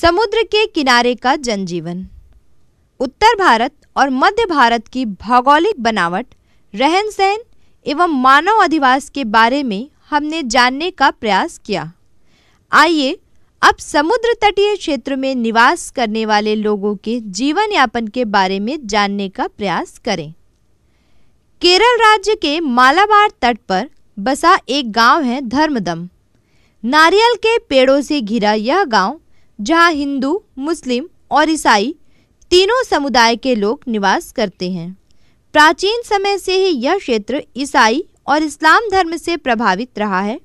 समुद्र के किनारे का जनजीवन उत्तर भारत और मध्य भारत की भौगोलिक बनावट रहन सहन एवं मानव अधिवास के बारे में हमने जानने का प्रयास किया आइए अब समुद्र तटीय क्षेत्र में निवास करने वाले लोगों के जीवन यापन के बारे में जानने का प्रयास करें केरल राज्य के मालाबार तट पर बसा एक गांव है धर्मदम नारियल के पेड़ों से घिरा यह गांव जहाँ हिंदू मुस्लिम और ईसाई तीनों समुदाय के लोग निवास करते हैं प्राचीन समय से ही यह क्षेत्र ईसाई और इस्लाम धर्म से प्रभावित रहा है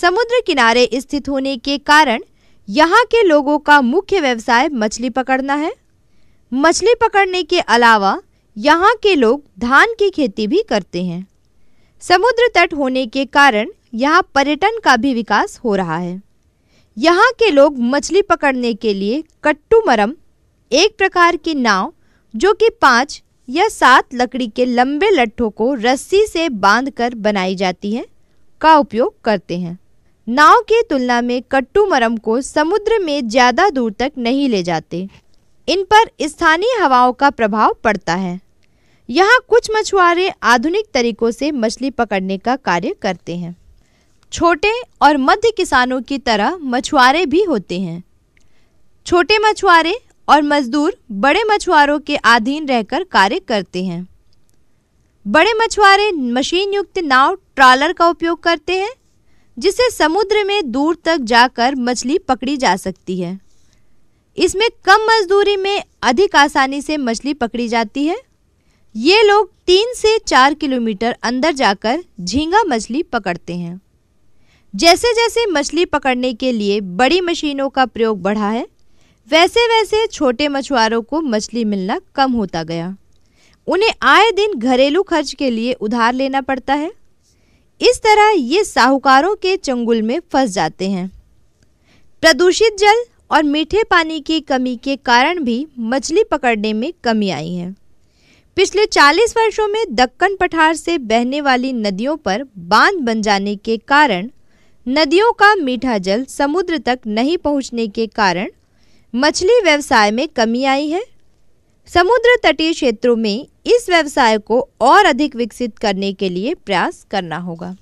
समुद्र किनारे स्थित होने के कारण यहाँ के लोगों का मुख्य व्यवसाय मछली पकड़ना है मछली पकड़ने के अलावा यहाँ के लोग धान की खेती भी करते हैं समुद्र तट होने के कारण यहाँ पर्यटन का भी विकास हो रहा है यहाँ के लोग मछली पकड़ने के लिए कट्टू मरम एक प्रकार की नाव जो कि पाँच या सात लकड़ी के लंबे लट्ठों को रस्सी से बांधकर बनाई जाती है का उपयोग करते हैं नाव की तुलना में कट्टू मरम को समुद्र में ज़्यादा दूर तक नहीं ले जाते इन पर स्थानीय हवाओं का प्रभाव पड़ता है यहाँ कुछ मछुआरे आधुनिक तरीकों से मछली पकड़ने का कार्य करते हैं छोटे और मध्य किसानों की तरह मछुआरे भी होते हैं छोटे मछुआरे और मजदूर बड़े मछुआरों के अधीन रहकर कार्य करते हैं बड़े मछुआरे मशीन युक्त नाव ट्रॉलर का उपयोग करते हैं जिसे समुद्र में दूर तक जाकर मछली पकड़ी जा सकती है इसमें कम मजदूरी में अधिक आसानी से मछली पकड़ी जाती है ये लोग तीन से चार किलोमीटर अंदर जाकर झींगा मछली पकड़ते हैं जैसे जैसे मछली पकड़ने के लिए बड़ी मशीनों का प्रयोग बढ़ा है वैसे वैसे छोटे मछुआरों को मछली मिलना कम होता गया उन्हें आए दिन घरेलू खर्च के लिए उधार लेना पड़ता है इस तरह ये साहूकारों के चंगुल में फंस जाते हैं प्रदूषित जल और मीठे पानी की कमी के कारण भी मछली पकड़ने में कमी आई है पिछले 40 वर्षों में दक्कन पठार से बहने वाली नदियों पर बांध बन जाने के कारण नदियों का मीठा जल समुद्र तक नहीं पहुंचने के कारण मछली व्यवसाय में कमी आई है समुद्र तटीय क्षेत्रों में इस व्यवसाय को और अधिक विकसित करने के लिए प्रयास करना होगा